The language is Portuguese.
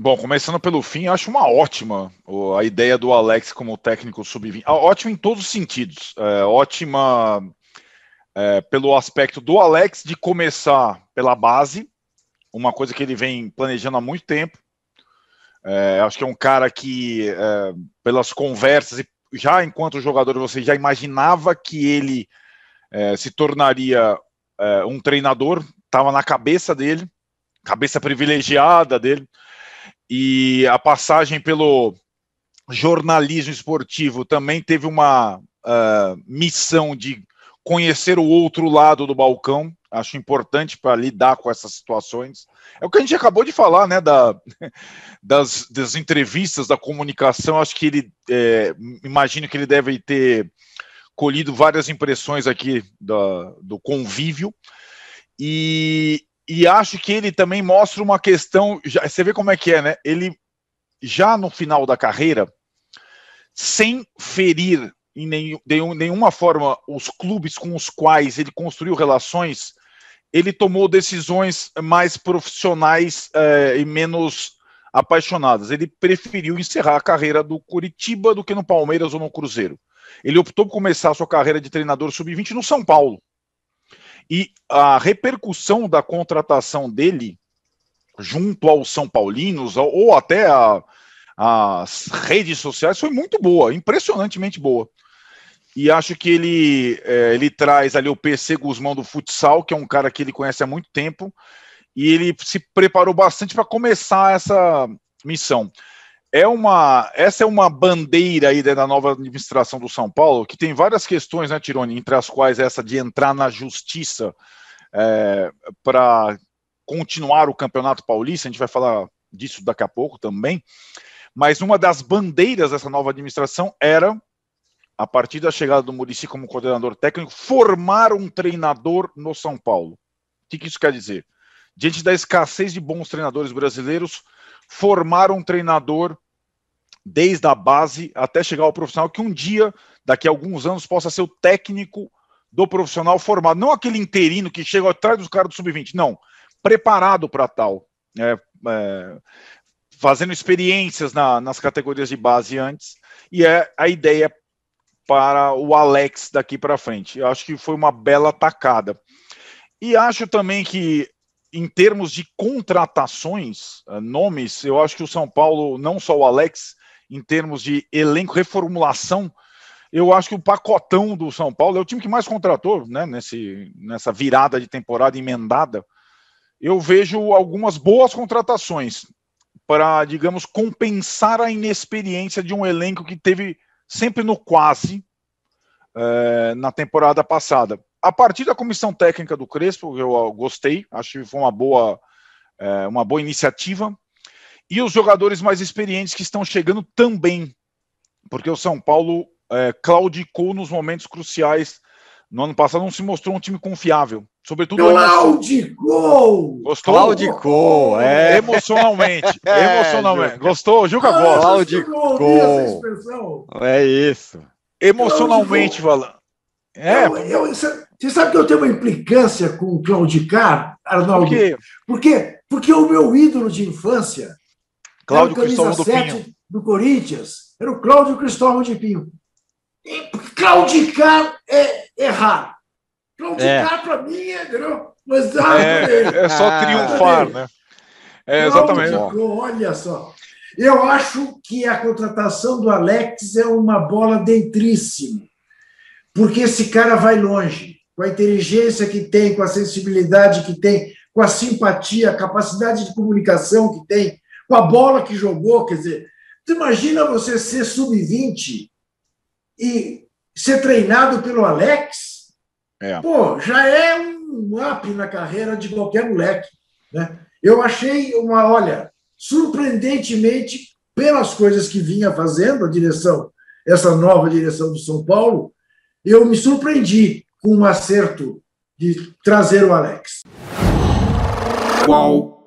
Bom, começando pelo fim, acho uma ótima a ideia do Alex como técnico sub-20. Ótima em todos os sentidos. É, ótima é, pelo aspecto do Alex de começar pela base, uma coisa que ele vem planejando há muito tempo. É, acho que é um cara que, é, pelas conversas, já enquanto jogador, você já imaginava que ele é, se tornaria é, um treinador, estava na cabeça dele, cabeça privilegiada dele e a passagem pelo jornalismo esportivo também teve uma uh, missão de conhecer o outro lado do balcão. Acho importante para lidar com essas situações. É o que a gente acabou de falar, né? Da, das, das entrevistas, da comunicação. Acho que ele, é, imagino que ele deve ter colhido várias impressões aqui do convívio. E, e acho que ele também mostra uma questão. Já, você vê como é que é, né? Ele já no final da carreira, sem ferir em nenhum, de nenhuma forma os clubes com os quais ele construiu relações, ele tomou decisões mais profissionais eh, e menos apaixonadas. Ele preferiu encerrar a carreira do Curitiba do que no Palmeiras ou no Cruzeiro. Ele optou por começar a sua carreira de treinador sub-20 no São Paulo. E a repercussão da contratação dele junto aos São Paulinos, ou até a, as redes sociais, foi muito boa, impressionantemente boa. E acho que ele, é, ele traz ali o PC Guzmão do futsal, que é um cara que ele conhece há muito tempo, e ele se preparou bastante para começar essa missão é uma essa é uma bandeira aí da nova administração do São Paulo que tem várias questões, né, Tirone, entre as quais essa de entrar na justiça é, para continuar o Campeonato Paulista. A gente vai falar disso daqui a pouco também. Mas uma das bandeiras dessa nova administração era a partir da chegada do Murici como coordenador técnico formar um treinador no São Paulo. O que, que isso quer dizer? diante da escassez de bons treinadores brasileiros, formar um treinador desde a base até chegar ao profissional que um dia, daqui a alguns anos, possa ser o técnico do profissional formado. Não aquele interino que chega atrás dos caras do sub-20, não. Preparado para tal. É, é, fazendo experiências na, nas categorias de base antes. E é a ideia é para o Alex daqui para frente. Eu acho que foi uma bela tacada. E acho também que em termos de contratações, eh, nomes, eu acho que o São Paulo, não só o Alex, em termos de elenco, reformulação, eu acho que o pacotão do São Paulo é o time que mais contratou, né? Nesse, nessa virada de temporada emendada. Eu vejo algumas boas contratações para, digamos, compensar a inexperiência de um elenco que teve sempre no quase é, na temporada passada a partir da comissão técnica do Crespo, eu ah, gostei, acho que foi uma boa, é, uma boa iniciativa. E os jogadores mais experientes que estão chegando também, porque o São Paulo é, claudicou nos momentos cruciais. No ano passado não se mostrou um time confiável. Sobretudo. Claudicou! Gostou? Claudicou, é. Emocionalmente. é, emocionalmente. Gostou? Juca ah, Claudicou. É isso. Emocionalmente Valan. É. Eu, eu, você sabe que eu tenho uma implicância com o Claudicar, Arnaldo? Por quê? Porque, porque o meu ídolo de infância Cláudio era o camisa Cristóvão 7 do, Pinho. do Corinthians, era o Cláudio Cristóvão de Pinho. E claudicar é errar. Claudicar, é. é. para mim, é, entendeu? Mas, é, é só ah, triunfar, ah, né? É, exatamente. Claudio, olha só. Eu acho que a contratação do Alex é uma bola dentríssima, porque esse cara vai longe com a inteligência que tem, com a sensibilidade que tem, com a simpatia, a capacidade de comunicação que tem, com a bola que jogou, quer dizer, tu imagina você ser sub-20 e ser treinado pelo Alex? É. Pô, já é um up na carreira de qualquer moleque, né? Eu achei uma, olha, surpreendentemente, pelas coisas que vinha fazendo a direção, essa nova direção do São Paulo, eu me surpreendi com um acerto de trazer o Alex. Qual